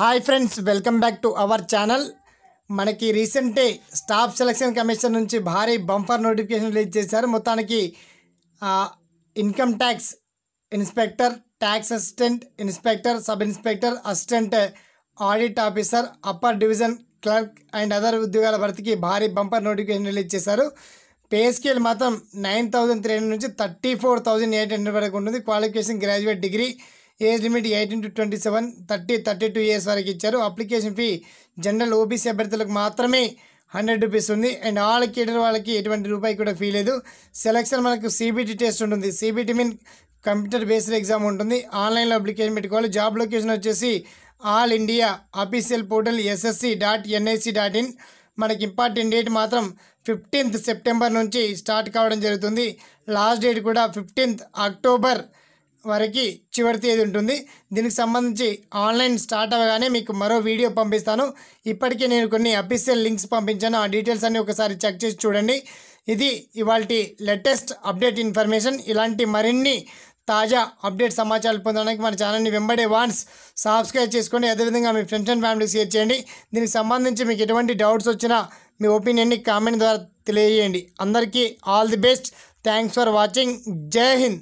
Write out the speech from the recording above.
hi friends welcome back to our channel మనకి రీసెంటే staff selection commission నుంచి భారీ బంపర్ నోటిఫికేషన్ రిలీజ్ చేశారు మొత్తానికి income tax inspector tax assistant inspector sub inspector assistant audit officer upper division clerk and other ఉద్యోగాల భర్తీకి భారీ bumper notification release చేశారు పే స్కేల్ మాత్రం నైన్ థౌజండ్ త్రీ హండ్రెడ్ నుంచి thirty four thousand eight hundred వరకు ఉంటుంది qualification graduate degree age limit eighteen to twenty seven thirty thirty two years వరకు ఇచ్చారు అప్లికేషన్ ఫీ జనరల్ ఓబీసీ అభ్యర్థులకు మాత్రమే hundred rupees ఉంది అండ్ ఆల్ కేటర్ వాళ్ళకి ఎటువంటి రూపాయి కూడా ఫీ లేదు సెలక్షన్ మనకు సిబిటీ టెస్ట్ ఉంటుంది CBT mean computer based exam ఉంటుంది ఆన్లైన్లో అప్లికేషన్ పెట్టుకోవాలి జాబ్ లొకేషన్ వచ్చేసి all India official portal SSC dot NIC dot in మనకి ఇంపార్టెంట్ డేట్ మాత్రం ఫిఫ్టీన్త్ సెప్టెంబర్ నుంచి స్టార్ట్ కావడం జరుగుతుంది లాస్ట్ డేట్ కూడా ఫిఫ్టీన్త్ అక్టోబర్ వరకు చివరి తేదీ ఉంటుంది దీనికి సంబంధించి ఆన్లైన్ స్టార్ట్ అవ్వగానే మీకు మరో వీడియో పంపిస్తాను ఇప్పటికే నేను కొన్ని అఫీషియల్ లింక్స్ పంపించాను ఆ డీటెయిల్స్ అన్ని ఒకసారి చెక్ చేసి చూడండి ఇది ఇవాళ లేటెస్ట్ అప్డేట్ ఇన్ఫర్మేషన్ ఇలాంటి మరిన్ని తాజా అప్డేట్ సమాచారాలు పొందడానికి మన ఛానల్ని వెంబడే వాన్స్ సబ్స్క్రైబ్ చేసుకోండి అదేవిధంగా మీ ఫ్రెండ్స్ అండ్ ఫ్యామిలీకి షేర్ చేయండి దీనికి సంబంధించి మీకు ఎటువంటి డౌట్స్ వచ్చినా మీ ఒపీనియన్ని కామెంట్ ద్వారా తెలియజేయండి అందరికీ all the best thanks for watching జై హింద్